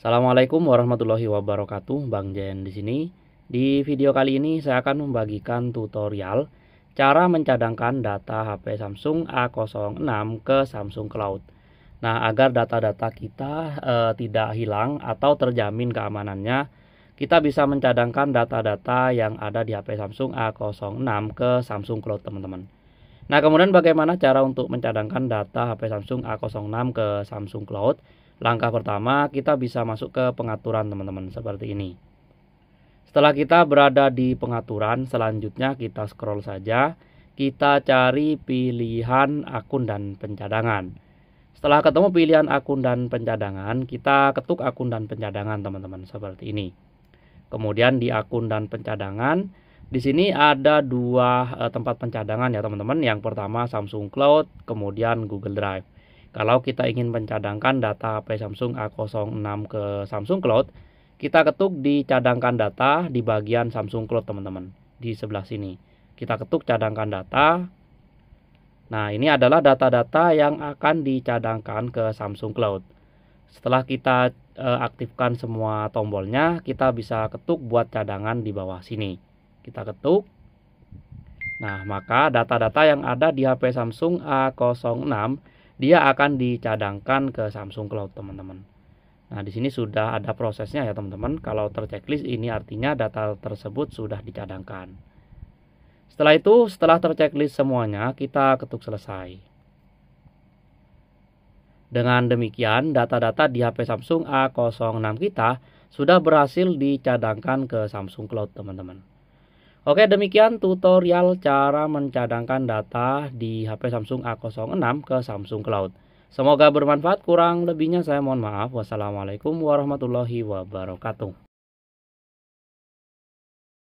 Assalamualaikum warahmatullahi wabarakatuh, Bang Jen di sini. Di video kali ini saya akan membagikan tutorial cara mencadangkan data HP Samsung A06 ke Samsung Cloud. Nah, agar data-data kita e, tidak hilang atau terjamin keamanannya, kita bisa mencadangkan data-data yang ada di HP Samsung A06 ke Samsung Cloud, teman-teman. Nah, kemudian bagaimana cara untuk mencadangkan data HP Samsung A06 ke Samsung Cloud? Langkah pertama, kita bisa masuk ke pengaturan teman-teman seperti ini. Setelah kita berada di pengaturan, selanjutnya kita scroll saja. Kita cari pilihan akun dan pencadangan. Setelah ketemu pilihan akun dan pencadangan, kita ketuk akun dan pencadangan teman-teman seperti ini. Kemudian di akun dan pencadangan, di sini ada dua eh, tempat pencadangan ya teman-teman. Yang pertama Samsung Cloud, kemudian Google Drive. Kalau kita ingin mencadangkan data HP Samsung A06 ke Samsung Cloud, kita ketuk di cadangkan data di bagian Samsung Cloud teman-teman. Di sebelah sini. Kita ketuk cadangkan data. Nah, ini adalah data-data yang akan dicadangkan ke Samsung Cloud. Setelah kita eh, aktifkan semua tombolnya, kita bisa ketuk buat cadangan di bawah sini kita ketuk nah maka data-data yang ada di HP Samsung A06 dia akan dicadangkan ke Samsung Cloud teman-teman nah di sini sudah ada prosesnya ya teman-teman kalau terceklis ini artinya data tersebut sudah dicadangkan setelah itu setelah terceklis semuanya kita ketuk selesai dengan demikian, data-data di HP Samsung A06 kita sudah berhasil dicadangkan ke Samsung Cloud, teman-teman. Oke demikian tutorial cara mencadangkan data di HP Samsung A06 ke Samsung Cloud. Semoga bermanfaat, kurang lebihnya saya mohon maaf. Wassalamualaikum warahmatullahi wabarakatuh.